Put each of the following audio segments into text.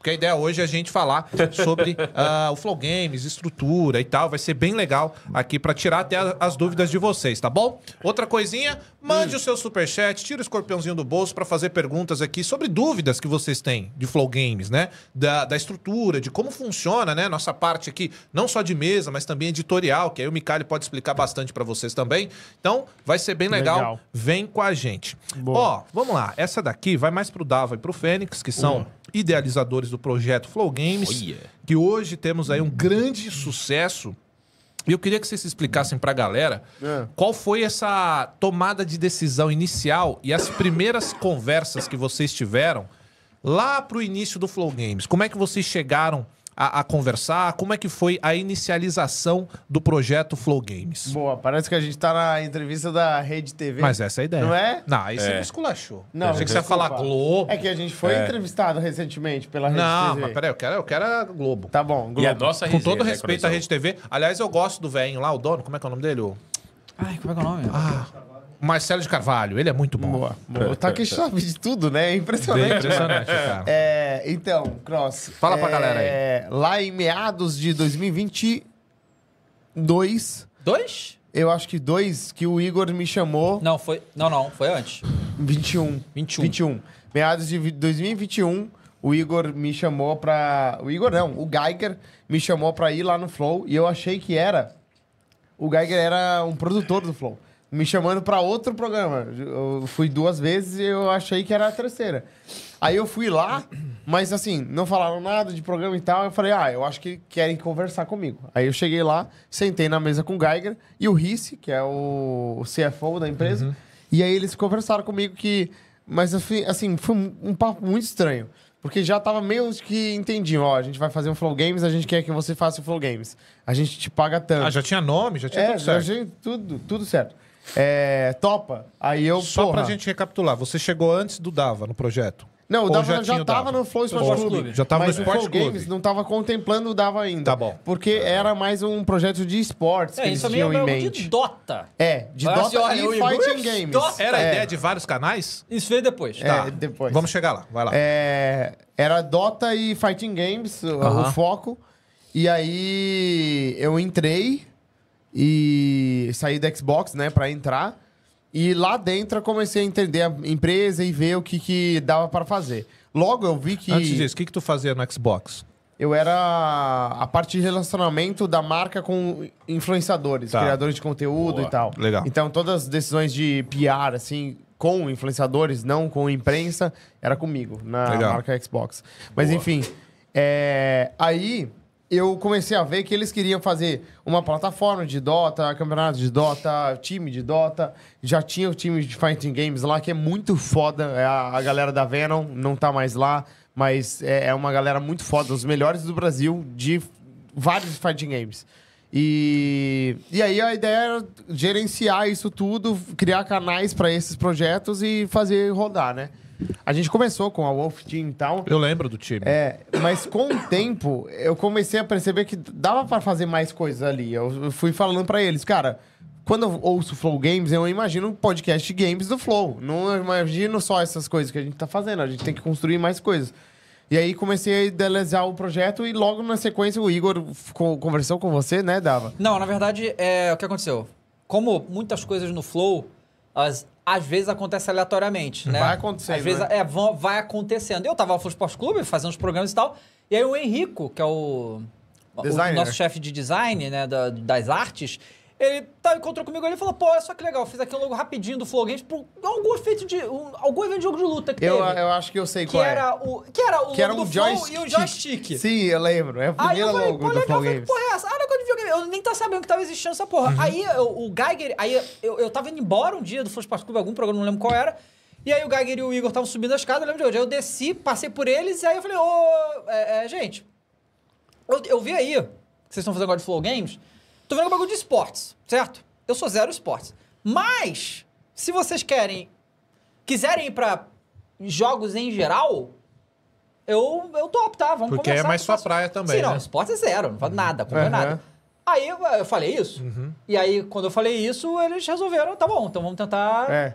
Porque a ideia hoje é a gente falar sobre uh, o Flow Games, estrutura e tal. Vai ser bem legal aqui para tirar até as dúvidas de vocês, tá bom? Outra coisinha, mande hum. o seu super chat, tira o escorpiãozinho do bolso para fazer perguntas aqui sobre dúvidas que vocês têm de Flow Games, né? Da, da estrutura, de como funciona, né? Nossa parte aqui, não só de mesa, mas também editorial, que aí o Micali pode explicar bastante para vocês também. Então, vai ser bem legal. legal. Vem com a gente. Boa. Ó, vamos lá. Essa daqui vai mais pro Dava e pro Fênix, que são... Uhum idealizadores do projeto Flow Games, oh, yeah. que hoje temos aí um grande sucesso. E eu queria que vocês explicassem para a galera é. qual foi essa tomada de decisão inicial e as primeiras conversas que vocês tiveram lá para o início do Flow Games. Como é que vocês chegaram a, a, conversar? Como é que foi a inicialização do projeto Flow Games? Boa, parece que a gente tá na entrevista da Rede TV. Mas essa é a ideia. Não é? Não, aí é. você me esculachou. Não, eu achei que você ia falar Globo. É que a gente foi é. entrevistado recentemente pela Rede Não, TV. mas peraí, eu quero, eu quero a Globo. Tá bom, Globo. E a nossa Com todo né, respeito à Rede TV. Aliás, eu gosto do velho lá, o dono, como é que é o nome dele? Ai, como é que é o nome? Ah... Marcelo de Carvalho, ele é muito bom. Boa, boa. Tá que chove de tudo, né? É impressionante. Impressionante, cara. É, então, Cross. Fala é, pra galera aí. Lá em meados de 2022. Dois? Eu acho que dois, que o Igor me chamou. Não, foi. Não, não, foi antes. 21. 21. 21. Meados de 2021, o Igor me chamou pra. O Igor não, o Geiger me chamou pra ir lá no Flow e eu achei que era. O Geiger era um produtor do Flow me chamando para outro programa. Eu fui duas vezes e eu achei que era a terceira. Aí eu fui lá, mas assim, não falaram nada de programa e tal. Eu falei, ah, eu acho que querem conversar comigo. Aí eu cheguei lá, sentei na mesa com o Geiger e o Risse, que é o CFO da empresa. Uhum. E aí eles conversaram comigo que. Mas assim, assim foi um papo muito estranho. Porque já tava meio que entendiam, ó, a gente vai fazer um Flow Games, a gente quer que você faça o Flow Games. A gente te paga tanto. Ah, já tinha nome, já tinha é, tudo certo. Já tinha tudo, tudo certo. É, topa. Aí eu. Só porra. pra gente recapitular, você chegou antes do Dava no projeto. Não, o Dava já, tava Dava? no Flow Esporte Clube. Já tava mas no Sports Clube. Games não tava contemplando o Dava ainda. Tá bom. Porque tá. era mais um projeto de esportes é, que eles isso tinham é em mente. de Dota. É, de Mas Dota e Fighting Games. Dota. Era a É. ideia de vários canais? Isso veio depois. É, Tá. depois. Vamos chegar lá, vai lá. É, era Dota e Fighting Games, o foco. E aí eu entrei e saí da Xbox, né, para entrar. E lá dentro eu comecei a entender a empresa e ver o que, que dava para fazer. Logo eu vi que. Antes disso, o que, que tu fazia no Xbox? Eu era a parte de relacionamento da marca com influenciadores, tá. criadores de conteúdo Boa. e tal. Legal. Então todas as decisões de PR, assim, com influenciadores, não com imprensa, era comigo, na Legal. marca Xbox. Mas Boa. enfim, é... aí eu comecei a ver que eles queriam fazer uma plataforma de Dota, campeonato de Dota, time de Dota. Já tinha o time de Fighting Games lá, que é muito foda. É a, a galera da Venom não tá mais lá, mas é, é, uma galera muito foda, os melhores do Brasil de vários Fighting Games. E, e aí a ideia era gerenciar isso tudo, criar canais para esses projetos e fazer rodar, né? A gente começou com a Wolf Team e tal. Eu lembro do time. É, mas com o tempo, eu comecei a perceber que dava para fazer mais coisas ali. Eu fui falando para eles, cara, quando eu ouço Flow Games, eu imagino um podcast games do Flow. Não imagino só essas coisas que a gente tá fazendo. A gente tem que construir mais coisas. E aí comecei a idealizar o projeto e logo na sequência o Igor conversou com você, né, Dava? Não, na verdade, é o que aconteceu. Como muitas coisas no Flow, as, às vezes acontece aleatoriamente, né? Vai acontecendo. Às vezes né? é, vão, vai acontecendo. Eu tava no Full Clube fazendo uns programas e tal. E aí o Henrico, que é o, o nosso né? chefe de design, né, da, das artes, ele tá, encontrou comigo ali e falou: pô, olha só que legal, fiz aqui um logo rapidinho do Flow Games por algum efeito de. Um, algum evento de jogo de luta que eu, teve. Eu acho que eu sei que qual é. era é. O, que era o que era um do e o joystick. Sim, eu lembro. É o primeiro aí eu falei, logo pô, do legal, Flow Games. é essa? Ah, não, é eu nem tava sabendo que tava existindo essa porra. Uhum. Aí eu, o Geiger, aí eu, eu tava indo embora um dia do Pass Clube, algum programa, não lembro qual era. E aí o Geiger e o Igor estavam subindo a escada, eu lembro de hoje. Aí eu desci, passei por eles, e aí eu falei, ô, é, é, gente, eu, eu vi aí que vocês estão fazendo agora de Flow Games, tô vendo um bagulho de esportes, certo? Eu sou zero esportes. Mas, se vocês querem, quiserem ir pra jogos em geral, eu, eu topo, tá? Vamos Porque é mais sua praia também. Sim, né? não, esporte é zero, não faz nada, não uhum. nada. Aí eu falei isso. Uhum. E aí, quando eu falei isso, eles resolveram, tá bom, então vamos tentar é.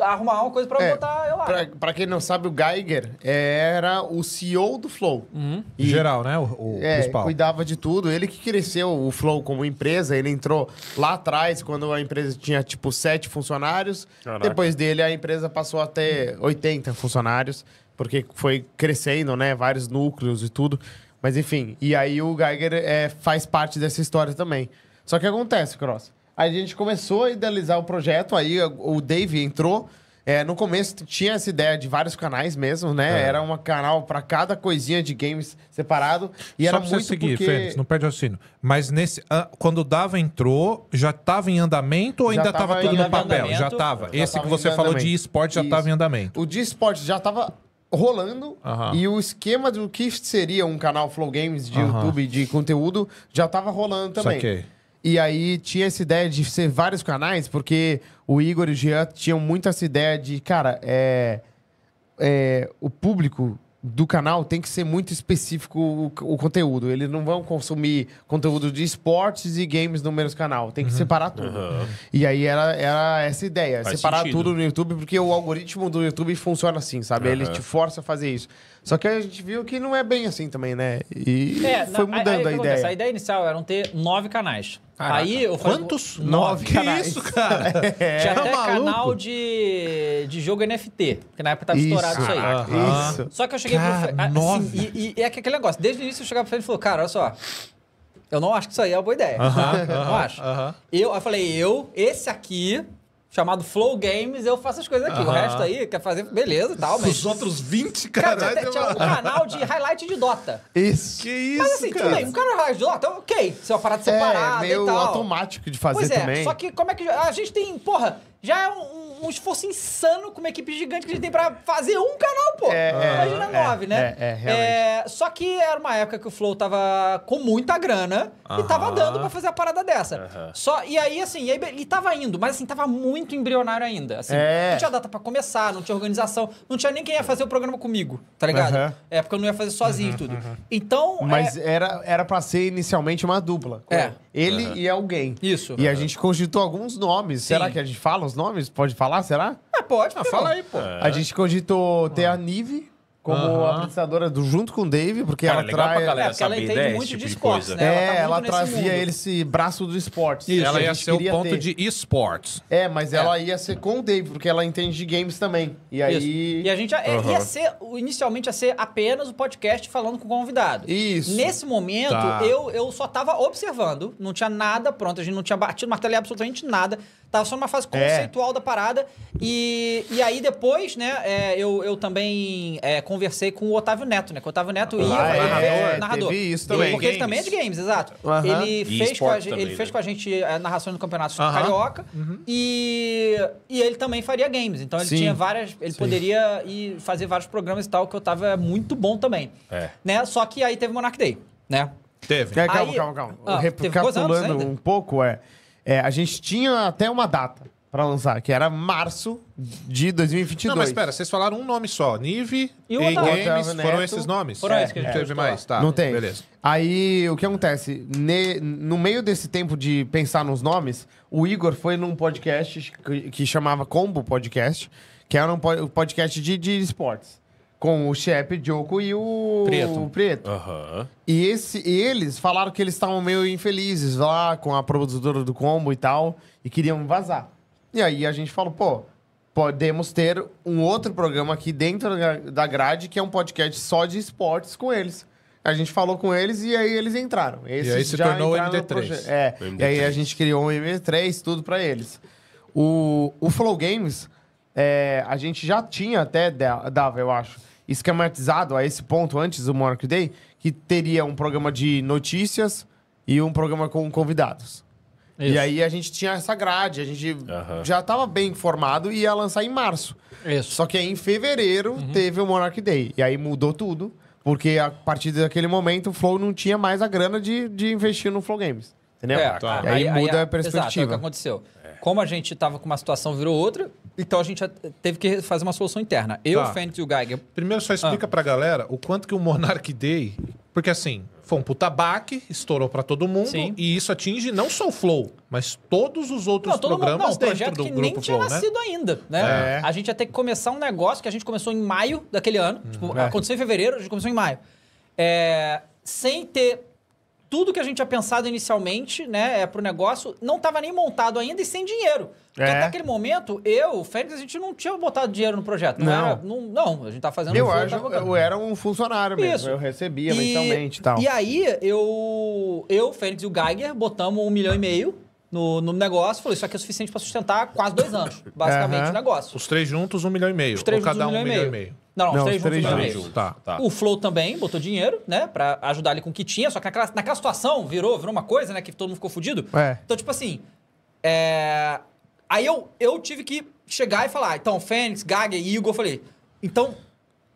arrumar uma coisa pra é. botar eu lá. Pra, pra, quem não sabe, o Geiger era o CEO do Flow. Uhum. E, geral, né? O, o é, principal. cuidava de tudo. Ele que cresceu o Flow como empresa. Ele entrou lá atrás, quando a empresa tinha, tipo, sete funcionários. Caraca. Depois dele, a empresa passou a ter uhum. 80 funcionários. Porque foi crescendo, né? Vários núcleos e tudo. Mas enfim, e aí o Geiger é, faz parte dessa história também. Só que acontece, Cross. A gente começou a idealizar o projeto, aí o Dave entrou. É, no começo tinha essa ideia de vários canais mesmo, né? É. Era um canal para cada coisinha de games separado. E Só era pra muito você seguir, porque... Fênix, não perde o sino. Mas nesse, ah, quando Dava entrou, já estava em andamento ou já ainda estava tudo no papel? Já estava. Esse que você falou de esporte já estava em andamento. O de esporte já estava rolando uhum. e o esquema do que seria um canal Flow Games de uhum. YouTube de conteúdo já estava rolando também. Saquei. E aí tinha essa ideia de ser vários canais, porque o Igor e o Jean tinham muito essa ideia de, cara, é, é o público do canal tem que ser muito específico o, o, conteúdo. Eles não vão consumir conteúdo de esportes e games no mesmo canal. Tem que uhum. separar tudo. Uhum. E aí era, era essa ideia, Faz separar sentido. tudo no YouTube, porque o algoritmo do YouTube funciona assim, sabe? Uhum. Ele te força a fazer isso. Só que a gente viu que não é bem assim também, né? E é, foi não, mudando aí, a ideia. Acontece? A ideia inicial não ter nove canais. Caraca. Aí eu falei, Quantos? Nove que canais. isso, cara? É, Tinha até tá maluco. canal de, de jogo NFT, que na época tava isso. estourado isso aí. Isso. Só que eu cheguei cara, pro... Ah, assim, e, e, é aquele negócio, desde o início eu chegava pro Fred e falou, cara, olha só... Eu não acho que isso aí é uma boa ideia. Uh -huh, não uh -huh, acho. Uh -huh. Eu, eu falei, eu, esse aqui, chamado Flow Games, eu faço as coisas aqui. Uhum. O resto aí, quer fazer, beleza e tal, mas... Os outros 20, caralho... Cara, tinha, tinha um canal de highlight de Dota. Isso. Que isso, Mas assim, cara. tudo bem, um canal de highlight de Dota, ok. Se é uma parada é, separada meio e tal. automático de fazer pois é, também. só que como é que... A gente tem, porra, já é um um esforço insano com uma equipe gigante que a gente tem pra fazer um canal, pô. É, é Imagina é, nove, é, né? É, é, é realmente. É, só que era uma época que o Flow tava com muita grana e tava dando pra fazer a parada dessa. Só, e aí, assim, e aí, ele tava indo, mas assim, tava muito embrionário ainda. Assim, é. Não tinha data pra começar, não tinha organização, não tinha nem quem ia fazer o programa comigo, tá ligado? É, porque eu não ia fazer sozinho e uhum, tudo. Uhum. Então. Mas era, era pra ser inicialmente uma dupla. É. Ele e alguém. Isso. E a gente constituiu alguns nomes. Sim. Será que a gente fala os nomes? Pode falar? falar, será? Ah, pode. Ah, fala aí, pô. É. A gente cogitou ter a Nive como apresentadora do, junto com o Dave, porque Cara, ela legal traz... pra galera é, saber ela entende né, muito tipo de, de esportes, coisa. Né? É, tá ela, tá ela trazia mundo. esse braço do esporte. ela ia ser o ponto ter. de esportes. É, mas é. ela ia ser com o Dave, porque ela entende de games também. E aí... Isso. E a gente é, ia ser, inicialmente, ia ser apenas o podcast falando com o convidado. Isso. Nesse momento, tá. eu, eu só tava observando, não tinha nada pronto, a gente não tinha batido martelo absolutamente nada. Tava só numa fase é. conceitual da parada. E, e aí depois, né, é, eu, eu também é, conversei com o Otávio Neto, né? Que o Otávio Neto ah, ia, é? narrador. É, narrador. Teve isso também. E, porque games. ele também é de games, exato. Uh -huh. Ele, fez com, a, também, ele né? fez com a gente a narração do Campeonato uh -huh. Carioca. Uh uhum. -huh. E, e ele também faria games. Então ele Sim. tinha várias. Ele Sim. poderia ir fazer vários programas e tal, que o Otávio é muito bom também. Né? Só que aí teve Monarch Day, né? Teve. Calma, aí, calma, calma. Ah, Recapitulando um pouco, é. É, a gente tinha até uma data para lançar, que era março de 2022. Não, mas espera, vocês falaram um nome só. Nive e o Games, Neto, foram esses nomes? Foram é, esses que a gente é, teve então mais, tá. tá. Não tem. Beleza. Aí, o que acontece? Ne, no meio desse tempo de pensar nos nomes, o Igor foi num podcast que, que chamava Combo Podcast, que era um podcast de, de esportes com o Shep, Joko e o Preto. O Preto. Uhum. E, esse, e eles falaram que eles estavam meio infelizes lá com a produtora do combo e tal, e queriam vazar. E aí a gente falou, pô, podemos ter um outro programa aqui dentro da grade, que é um podcast só de esportes com eles. A gente falou com eles e aí eles entraram. Esses e aí se tornou o MD3. É, o MD3. e aí a gente criou o MD3, tudo para eles. O, o Flow Games, é, a gente já tinha até, dava, eu acho esquematizado a esse ponto antes do Monarch Day, que teria um programa de notícias e um programa com convidados. Isso. E aí a gente tinha essa grade, a gente uhum. já estava bem informado e ia lançar em março. Isso. Só que aí em fevereiro uhum. teve o Monarch Day. E aí mudou tudo, porque a partir daquele momento o Flow não tinha mais a grana de, de investir no Flow Games. Entendeu? É, claro. aí, aí, muda aí, a perspectiva. Exato, é o que aconteceu. É. Como a gente estava com uma situação, virou outra, então a gente teve que fazer uma solução interna. Eu, tá. o Fênix e o Geiger. Primeiro só explica ah. pra galera o quanto que o Monarch Day. Porque assim, foi um puta baque, estourou para todo mundo. Sim. E isso atinge não só o Flow, mas todos os outros não, programas mundo, não, dentro do que grupo nem tinha Flow, né? nascido né? ainda, né? É. A gente ia ter que começar um negócio que a gente começou em maio daquele ano. Hum, tipo, é. aconteceu em fevereiro, a gente começou em maio. É, sem ter tudo que a gente tinha pensado inicialmente, né, é, pro negócio, não estava nem montado ainda e sem dinheiro. Porque é. até aquele momento, eu, o Fênix, a gente não tinha botado dinheiro no projeto. Não, não. Era, não, não, a gente tá fazendo... Eu um acho, eu, era um funcionário mesmo, Isso. eu recebia e, mensalmente e tal. E aí, eu, eu, Fênix e o Geiger botamos um milhão e meio no, no negócio, falou, isso aqui é suficiente para sustentar quase dois anos, basicamente, uhum. o negócio. Os três juntos, um milhão e meio. Os três ou juntos, cada um, um milhão, milhão, e meio. Não, não, não os três, três juntos. Três tá. juntos. Tá. tá. O Flow também botou dinheiro, né? Pra ajudar ele com o que tinha. Só que naquela, naquela situação virou, virou uma coisa, né? Que todo mundo ficou fudido. É. Então, tipo assim. É... Aí eu, eu tive que chegar e falar. Ah, então, Fênix, Gaga e Igor, eu falei. Então,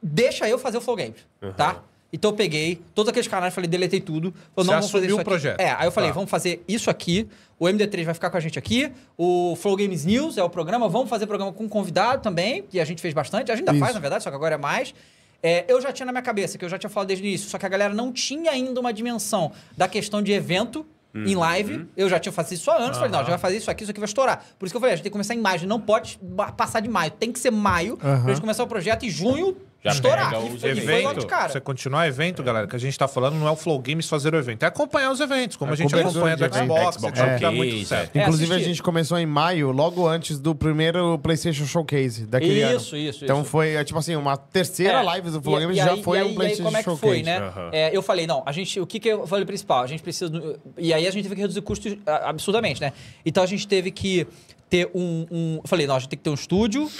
deixa eu fazer o Flow Games, uhum. tá? Então eu peguei todos aqueles canais, falei, deletei tudo. Eu não vou fazer isso o projeto. É, aí eu falei, tá. vamos fazer isso aqui. O MD3 vai ficar com a gente aqui. O Flow Games News é o programa. Vamos fazer programa com convidado também, que a gente fez bastante. A gente ainda isso. faz, na verdade, só que agora é mais. É, eu já tinha na minha cabeça, que eu já tinha falado desde o início, só que a galera não tinha ainda uma dimensão da questão de evento Uhum. em live. Eu já tinha feito isso há anos. Uhum. Falei, não, já vai fazer isso aqui, isso aqui vai estourar. Por isso que eu falei, a gente tem que começar em maio. não pode passar de maio. Tem que ser maio uhum. pra gente começar o projeto. E junho, já estourar. Pega os e, evento, Você continuar evento, é. galera, que a gente tá falando não é o Flow Games fazer o evento, é acompanhar os eventos, como é, a gente acompanha do Xbox, Xbox é. tá muito certo. É, Inclusive, a gente começou em maio, logo antes do primeiro PlayStation Showcase daquele isso, ano. Isso, isso. Então foi, é, tipo assim, uma terceira é, live do Flow Games já aí, foi aí, um PlayStation Showcase. como é que foi, né? Uhum. eu falei, não, a gente, o que que eu falei principal? A gente precisa... E aí a gente teve que reduzir custos absurdamente, né? Então a gente teve que ter um... um eu falei, não, a gente tem que ter um estúdio,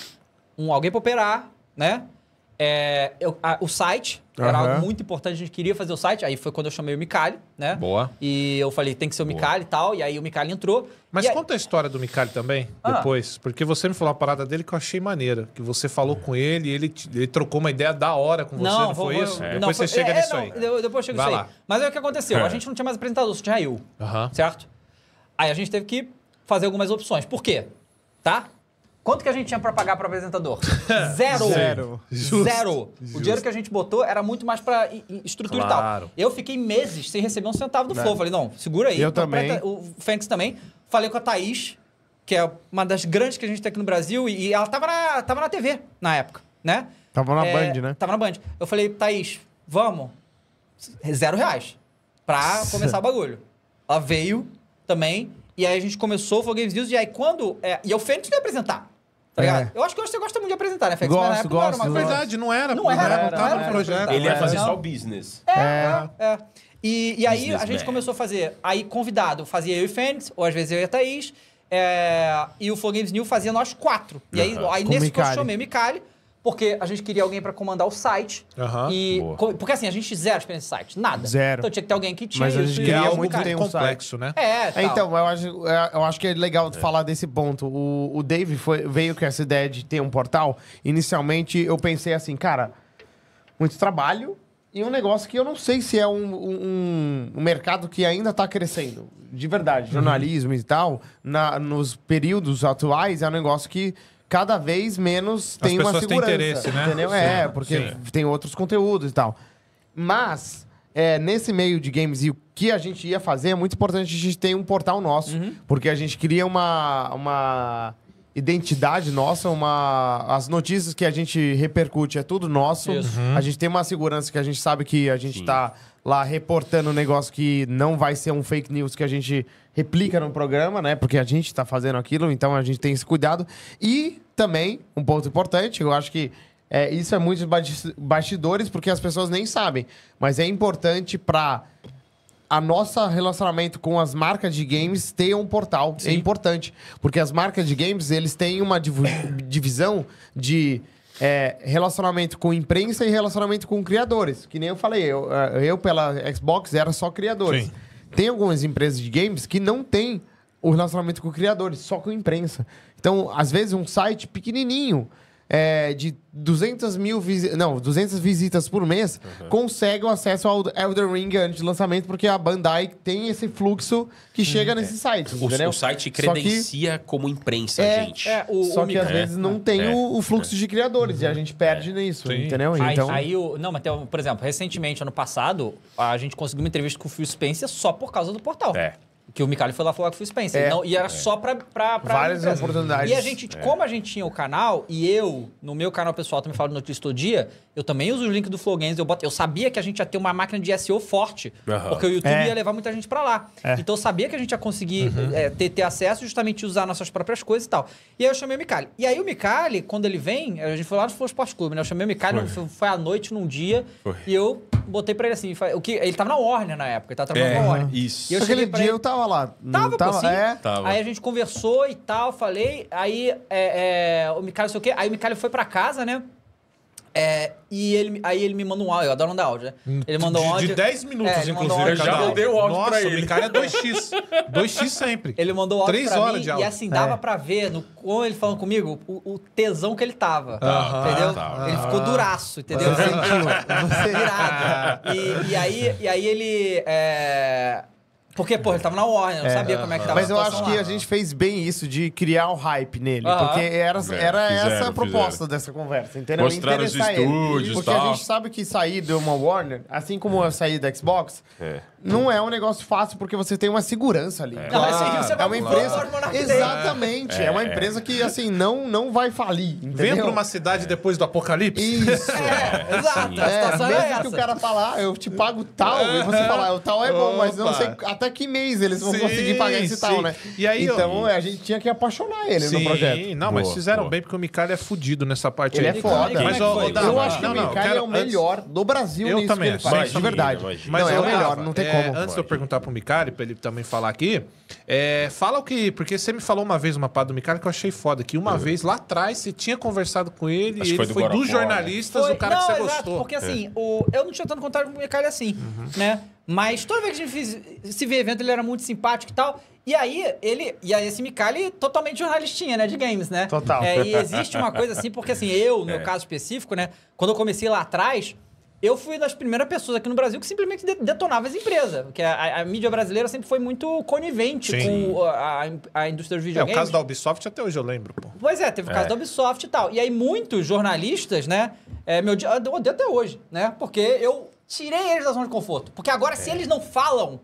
um alguém pra operar, né? É, eu, a, o site uhum. era algo muito importante, a gente queria fazer o site. Aí foi quando eu chamei o Micali, né? Boa. E eu falei, tem que ser o Micali e tal. E aí o Micali entrou. Mas conta aí... a história do Micali também, ah. depois. Porque você me falou a parada dele que eu achei maneira. Que você falou com ele ele, ele trocou uma ideia da hora com você, não, não foi vou, isso? É. Depois não, você chega é, nisso aí. Depois chego nisso lá. aí. Mas aí é o que aconteceu? A é. gente não tinha mais apresentador, só tinha eu. Uhum. Certo? Aí a gente teve que fazer algumas opções. Por quê? Tá? Quanto que a gente tinha para pagar para apresentador? Zero. Zero. Justo. Zero. Justo. O dinheiro que a gente botou era muito mais para estrutura claro. e tal. Eu fiquei meses sem receber um centavo do né. Flow. Falei, não, segura aí. Eu então, também. O Fênix também. Falei com a Thaís, que é uma das grandes que a gente tem aqui no Brasil, e, ela tava na, tava na TV na época, né? Tava na é, Band, né? Tava na Band. Eu falei, Thaís, vamos. Zero reais. Pra começar o bagulho. Ela veio também, e aí a gente começou o Flow News, e aí quando... É, e o Fênix veio apresentar. Tá é. ligado? Eu acho que você gosta muito de apresentar, né, Fex? Gosto, Mas na época gosto, não era uma... Verdade, não era. Não, era, não tava no projeto. Ele ia fazer só o business. É, é. é. E, e aí a gente começou a fazer. Aí convidado fazia eu e Fênix, ou às vezes eu e a Thaís. É, e o Flow Games New fazia nós quatro. E aí, uhum. aí nesse caso eu chamei o Micali porque a gente queria alguém para comandar o site. Uhum. E Boa. porque assim, a gente zero experiência esse site, nada. Zero. Então tinha que ter alguém que tinha Mas a gente queria algo muito cara, tem um complexo, né? É, é, tal. Então, eu acho, é, eu acho que é legal é. falar desse ponto. O, o Dave foi, veio com essa ideia de ter um portal. Inicialmente, eu pensei assim, cara, muito trabalho e um negócio que eu não sei se é um, um, um mercado que ainda está crescendo. De verdade, uhum. jornalismo uhum. e tal, na, nos períodos atuais, é um negócio que cada vez menos tem uma segurança. Têm interesse, né? Entendeu? É, sim, é, porque sim. tem outros conteúdos e tal. Mas, é, nesse meio de games e o que a gente ia fazer, é muito importante a gente ter um portal nosso. Uhum. Porque a gente cria uma. uma identidade nossa, uma as notícias que a gente repercute é tudo nosso. Uhum. A gente tem uma segurança que a gente sabe que a gente está lá reportando um negócio que não vai ser um fake news que a gente replica no programa, né? Porque a gente está fazendo aquilo, então a gente tem esse cuidado. E também, um ponto importante, eu acho que é, isso é muito bastidores, porque as pessoas nem sabem. Mas é importante para a nossa relacionamento com as marcas de games ter um portal. É Sim. É importante. Porque as marcas de games, eles têm uma divisão de é, relacionamento com imprensa e relacionamento com criadores. Que nem eu falei, eu, é, eu pela Xbox era só criadores. Sim. Tem algumas empresas de games que não tem o relacionamento com criadores, só com imprensa. Então, às vezes, um site pequenininho é, de 200 mil visitas, não, 200 visitas por mês, uhum. conseguem acesso ao Elder Ring antes do lançamento, porque a Bandai tem esse fluxo que hum, chega hum, site é. o, O site credencia que, como imprensa, é, gente. É, o, Só o que às vezes não é. tem é. o, o, fluxo de criadores uhum. e a uhum. gente perde nisso, Sim. entendeu? Então... aí o, não, mas tem, por exemplo, recentemente, ano passado, a gente conseguiu uma entrevista com o Phil Spencer só por causa do portal. É. Que o Micali foi lá falar com o Spencer. É, não, e era é. só pra, pra, pra Várias oportunidades. E a gente, é. como a gente tinha o canal, e eu, no meu canal pessoal, também falo no notícia todo dia, eu também uso o link do Flow Games. Eu, eu sabia que a gente ia ter uma máquina de SEO forte, porque o YouTube é. ia levar muita gente pra lá. É. Então eu sabia que a gente ia conseguir uhum. é, ter, ter acesso justamente usar nossas próprias coisas e tal. E aí eu chamei o Micali. E aí o Micali, quando ele vem, a gente foi lá no Flow Sport Clube, né? Eu chamei o Micali, foi. foi à noite num dia, foi. e eu botei pra ele assim, o que, ele tava na Warner na época, ele tava trabalhando na Warner. Isso. E eu dia eu tava tava lá. Tava, tava, pô, é. tava. Aí a gente conversou e tal, falei. Aí é, é, o Micalho, sei o quê. Aí o Micalho foi pra casa, né? É, e ele, aí ele me mandou um áudio, eu adoro mandar áudio, né? Hum, ele mandou um áudio. De 10 minutos, é, inclusive. Um eu já mandei o áudio Nossa, pra ele. cara é 2x. 2x sempre. Ele mandou áudio Três pra horas mim, de áudio. e assim, dava é. pra ver, no, como ele falando comigo, o, o tesão que ele tava. Ah, entendeu? Tá. Ele ficou ah. duraço, entendeu? Sentiu. Você irado. E, e, aí, e aí ele... É, porque, pô, ele tava na Warner, eu não é. sabia como é que tava Mas eu acho que lá. a gente fez bem isso de criar o hype nele. Porque era, era Fizeram, essa a proposta fizeram. dessa conversa, entendeu? mostrar os Interessar ele. Porque a gente sabe que sair de uma Warner, assim como eu saí da Xbox, É não é um negócio fácil, porque você tem uma segurança ali. É, claro. Assim, é uma empresa. Exatamente. É. é. uma empresa que, assim, não, não vai falir. Vem pra uma cidade é. depois do apocalipse. Isso. É, exato. É, a é mesmo é que o cara falar, ah, eu te pago tal, e você é. falar, ah, o tal é Opa. bom, mas não sei até que mês eles vão sim, conseguir pagar esse sim. tal, né? E aí, então, eu... a gente tinha que apaixonar eles sim. no projeto. Sim, não, boa, mas fizeram boa. bem, porque o Mikael é fudido nessa parte ele aí. Ele é foda. É mas, eu acho que o Mikael é o melhor do Brasil eu também, que De verdade. Não, é o melhor, não tem é, antes de eu perguntar pro Micali, pra ele também falar aqui, é, fala o que. Porque você me falou uma vez uma pá do Micali que eu achei foda, que uma é. vez lá atrás você tinha conversado com ele, Acho ele foi, do foi dos né? jornalistas, foi... o cara não, que você exato, gostou. Porque assim, é. o, eu não tinha tanto contato com o Micali assim, uhum. né? Mas toda vez que a gente fez, se vê evento, ele era muito simpático e tal. E aí, ele. E aí, esse Micali totalmente jornalistinha, né? De games, né? Total. É, e existe uma coisa assim, porque assim, eu, no meu é. caso específico, né? Quando eu comecei lá atrás, eu fui das primeiras pessoas aqui no Brasil que simplesmente detonava as empresas. Porque a, a mídia brasileira sempre foi muito conivente Sim. com a, a, indústria dos videogames. É, o caso da Ubisoft até hoje eu lembro, pô. Pois é, teve o caso é. da Ubisoft e tal. E aí muitos jornalistas, né? É, meu dia, eu odeio até hoje, né? Porque eu tirei eles da zona de conforto. Porque agora, é. se eles não falam,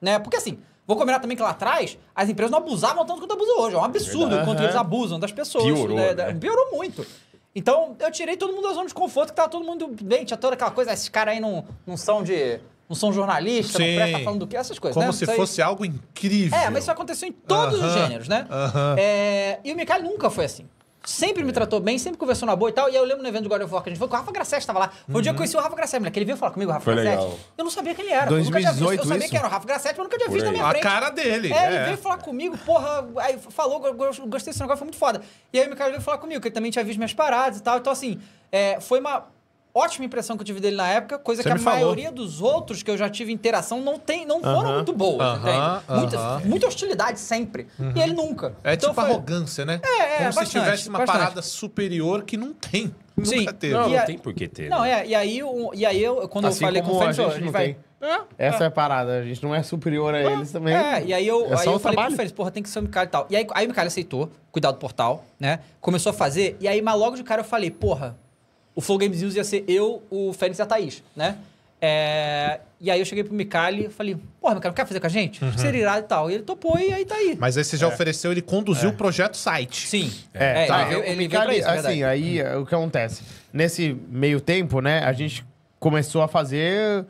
né? Porque assim, Vou combinar também que lá atrás as empresas não abusavam tanto quanto abusam hoje. É um absurdo o quanto eles abusam das pessoas. Piorou, né? Né? Piorou muito. Então, eu tirei todo mundo da zona de conforto, que tava todo mundo bem, tinha toda aquela coisa, ah, esses caras aí não, não são de. Não são jornalistas, não presta falando do que, essas coisas, Como né? se fosse algo incrível. É, mas isso aconteceu em todos uh -huh. os gêneros, né? Uh -huh. é... E o Mikael nunca foi assim sempre me é. tratou bem, sempre conversou na boa e tal. E eu lembro no evento do God of War que a gente foi, que o Rafa Grassetti estava lá. um dia eu uhum. conheci o Rafa Grassetti, moleque. Ele veio falar comigo, o Rafa Foi Grassetti. legal. Eu não sabia quem ele era. 2018 nunca tinha visto. Eu sabia que era o Rafa Grassetti, mas nunca tinha visto na minha frente A cara dele, É, ele é. veio falar comigo, porra, aí falou, gostei desse negócio, foi muito foda. E aí o Mikael veio falar comigo, que ele também tinha visto minhas paradas e tal. Então, assim, é, foi uma ótima impressão que eu tive dele na época, coisa Você que a maioria dos outros que eu já tive interação não tem, não uh -huh. foram muito boas, uh -huh, entende? Uh -huh. muita, muita, hostilidade sempre. E ele uhum. nunca. É então, tipo foi... arrogância, né? É, é, Como bastante, se tivesse uma bastante. parada superior que não tem. Nunca Sim. teve. Não, não a... tem por que ter. Não, né? é, e aí, um, e aí eu, quando assim eu falei com o Fênix, a gente, não vai... Tem. Essa é. a parada, a gente não é superior a eles também. É, e aí eu, é aí eu falei trabalho. pro porra, tem que ser o Mikael e tal. E aí, aí o Mikael aceitou, cuidado do portal, né? Começou a fazer, e aí mas logo de cara eu falei, porra, o Flow Games News ia ser eu, o Fênix e a Thaís, né? É, e aí eu cheguei pro Micali e falei, porra, Micali, quer fazer com a gente? Uhum. Seria irado e tal. E ele topou e aí tá aí. Mas aí você já é. ofereceu, ele conduziu é. o projeto site. Sim. É, é tá. ele, ele Micali, isso, assim, aí hum. o que acontece? Nesse meio tempo, né, a gente começou a fazer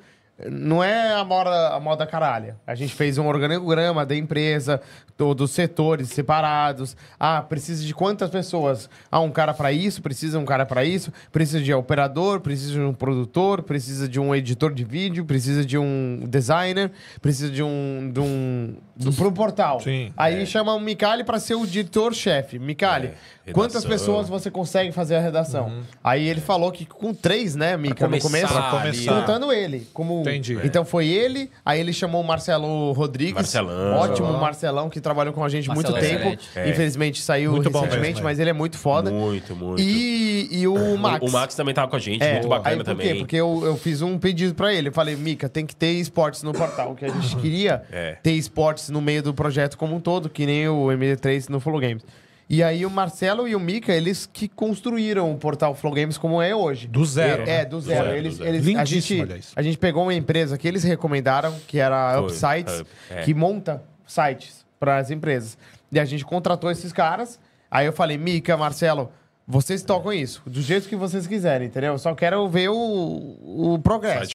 não é a moda, a moda caralha. A gente fez um organograma da empresa, todos os setores separados. Ah, precisa de quantas pessoas? Ah, um cara para isso, precisa um cara para isso, precisa de operador, precisa de um produtor, precisa de um editor de vídeo, precisa de um designer, precisa de um de um do pro portal. Sim, Aí é. chama o Micali para ser o diretor-chefe. Micali, é, quantas pessoas você consegue fazer a redação? Uhum. Aí ele falou que com três, né, Micali, no começo, começar, né? contando ele como Entendi. Então foi ele, aí ele chamou o Marcelo Rodrigues. Marcelão. Ótimo Marcelão, que trabalhou com a gente muito tempo. É. Infelizmente saiu muito recentemente, é. mas ele é muito foda. Muito, muito. E, e o Max. O, o Max também tava com a gente, é. muito bacana aí, por também. Quê? Porque eu, eu fiz um pedido pra ele. Eu falei, Mica, tem que ter esportes no portal, que a gente queria é. ter esportes no meio do projeto como um todo, que nem o MD3 no Follow Games. E aí o Marcelo e o Mika, eles que construíram o portal Flow Games como é hoje. Do zero. É, né? é do, zero. zero. Eles, do zero. Eles, a, gente, a gente pegou uma empresa que eles recomendaram, que era a Upsites, é. que monta sites para as empresas. E a gente contratou esses caras. Aí eu falei, Mika, Marcelo, vocês tocam isso, do jeito que vocês quiserem, entendeu? Eu só quero ver o, o progresso.